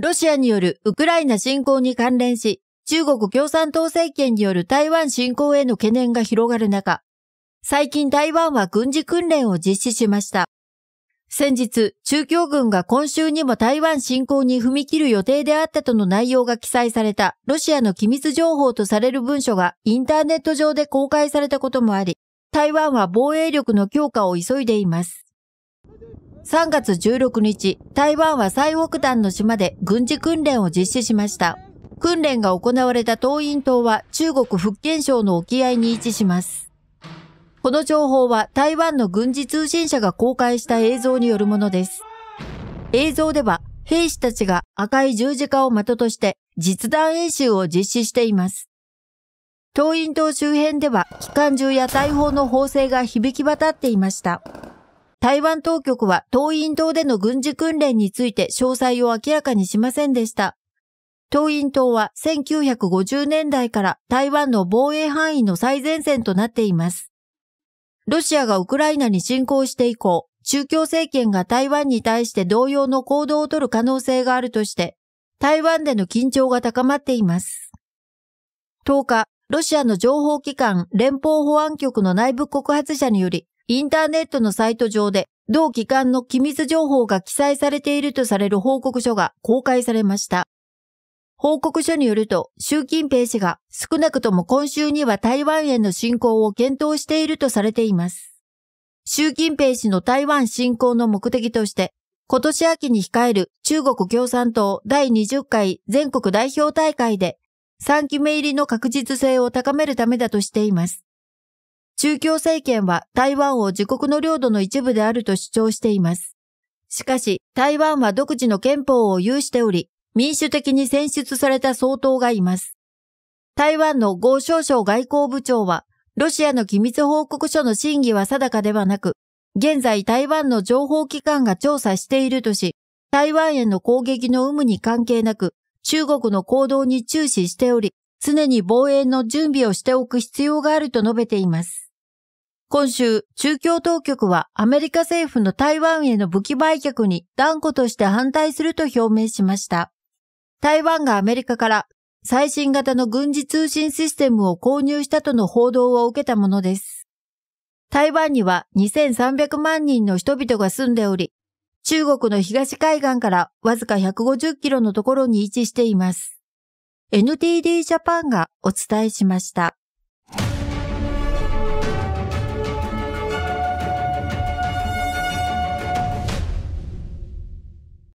ロシアによるウクライナ侵攻に関連し、中国共産党政権による台湾侵攻への懸念が広がる中、最近台湾は軍事訓練を実施しました。先日、中共軍が今週にも台湾侵攻に踏み切る予定であったとの内容が記載されたロシアの機密情報とされる文書がインターネット上で公開されたこともあり、台湾は防衛力の強化を急いでいます。3月16日、台湾は最北端の島で軍事訓練を実施しました。訓練が行われた東院島は中国福建省の沖合に位置します。この情報は台湾の軍事通信社が公開した映像によるものです。映像では兵士たちが赤い十字架を的として実弾演習を実施しています。東院島周辺では機関銃や大砲の砲声が響き渡っていました。台湾当局は党員党での軍事訓練について詳細を明らかにしませんでした。党員党は1950年代から台湾の防衛範囲の最前線となっています。ロシアがウクライナに侵攻して以降、中共政権が台湾に対して同様の行動をとる可能性があるとして、台湾での緊張が高まっています。10日、ロシアの情報機関連邦保安局の内部告発者により、インターネットのサイト上で同機関の機密情報が記載されているとされる報告書が公開されました。報告書によると、習近平氏が少なくとも今週には台湾への侵攻を検討しているとされています。習近平氏の台湾侵攻の目的として、今年秋に控える中国共産党第20回全国代表大会で3期目入りの確実性を高めるためだとしています。中共政権は台湾を自国の領土の一部であると主張しています。しかし、台湾は独自の憲法を有しており、民主的に選出された総統がいます。台湾の合少省外交部長は、ロシアの機密報告書の審議は定かではなく、現在台湾の情報機関が調査しているとし、台湾への攻撃の有無に関係なく、中国の行動に注視しており、常に防衛の準備をしておく必要があると述べています。今週、中共当局はアメリカ政府の台湾への武器売却に断固として反対すると表明しました。台湾がアメリカから最新型の軍事通信システムを購入したとの報道を受けたものです。台湾には2300万人の人々が住んでおり、中国の東海岸からわずか150キロのところに位置しています。NTD ジャパンがお伝えしました。